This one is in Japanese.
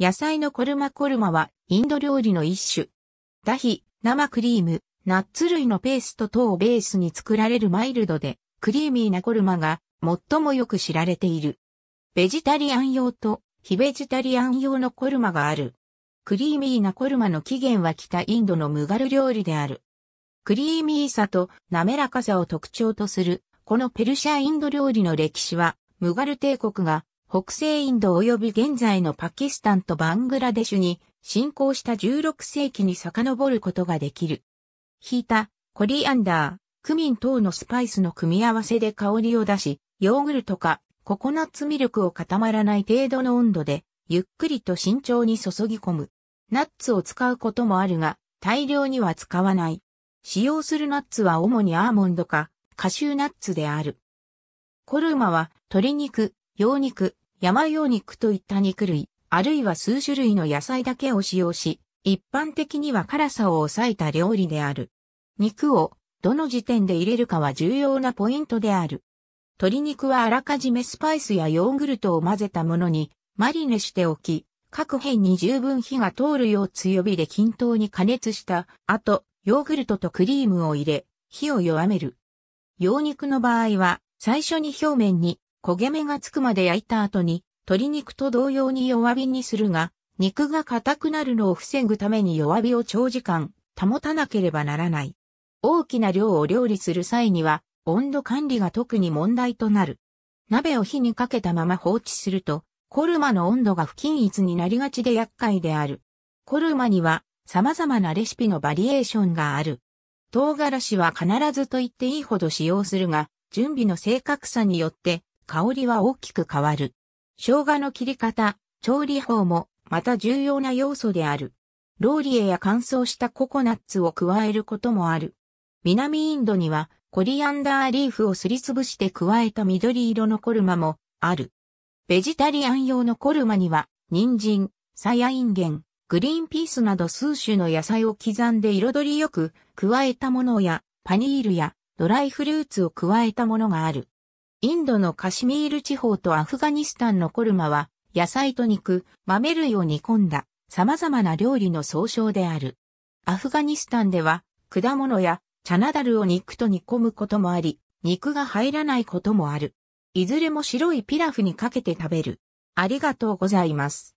野菜のコルマコルマはインド料理の一種。ダヒ、生クリーム、ナッツ類のペースト等をベースに作られるマイルドで、クリーミーなコルマが最もよく知られている。ベジタリアン用と非ベジタリアン用のコルマがある。クリーミーなコルマの起源は北インドのムガル料理である。クリーミーさと滑らかさを特徴とする、このペルシャインド料理の歴史は、ムガル帝国が北西インド及び現在のパキスタンとバングラデシュに侵攻した16世紀に遡ることができる。ひいた、コリアンダー、クミン等のスパイスの組み合わせで香りを出し、ヨーグルトかココナッツミルクを固まらない程度の温度で、ゆっくりと慎重に注ぎ込む。ナッツを使うこともあるが、大量には使わない。使用するナッツは主にアーモンドか、カシューナッツである。コルマは、鶏肉、羊肉、山用肉といった肉類、あるいは数種類の野菜だけを使用し、一般的には辛さを抑えた料理である。肉をどの時点で入れるかは重要なポイントである。鶏肉はあらかじめスパイスやヨーグルトを混ぜたものにマリネしておき、各辺に十分火が通るよう強火で均等に加熱した後、ヨーグルトとクリームを入れ、火を弱める。羊肉の場合は、最初に表面に焦げ目がつくまで焼いた後に、鶏肉と同様に弱火にするが、肉が硬くなるのを防ぐために弱火を長時間保たなければならない。大きな量を料理する際には、温度管理が特に問題となる。鍋を火にかけたまま放置すると、コルマの温度が不均一になりがちで厄介である。コルマには様々なレシピのバリエーションがある。唐辛子は必ずと言っていいほど使用するが、準備の正確さによって香りは大きく変わる。生姜の切り方、調理法もまた重要な要素である。ローリエや乾燥したココナッツを加えることもある。南インドにはコリアンダーリーフをすりつぶして加えた緑色のコルマもある。ベジタリアン用のコルマには人参、サヤインゲン、グリーンピースなど数種の野菜を刻んで彩りよく加えたものやパニールやドライフルーツを加えたものがある。インドのカシミール地方とアフガニスタンのコルマは、野菜と肉、豆類を煮込んだ様々な料理の総称である。アフガニスタンでは、果物やチャナダルを肉と煮込むこともあり、肉が入らないこともある。いずれも白いピラフにかけて食べる。ありがとうございます。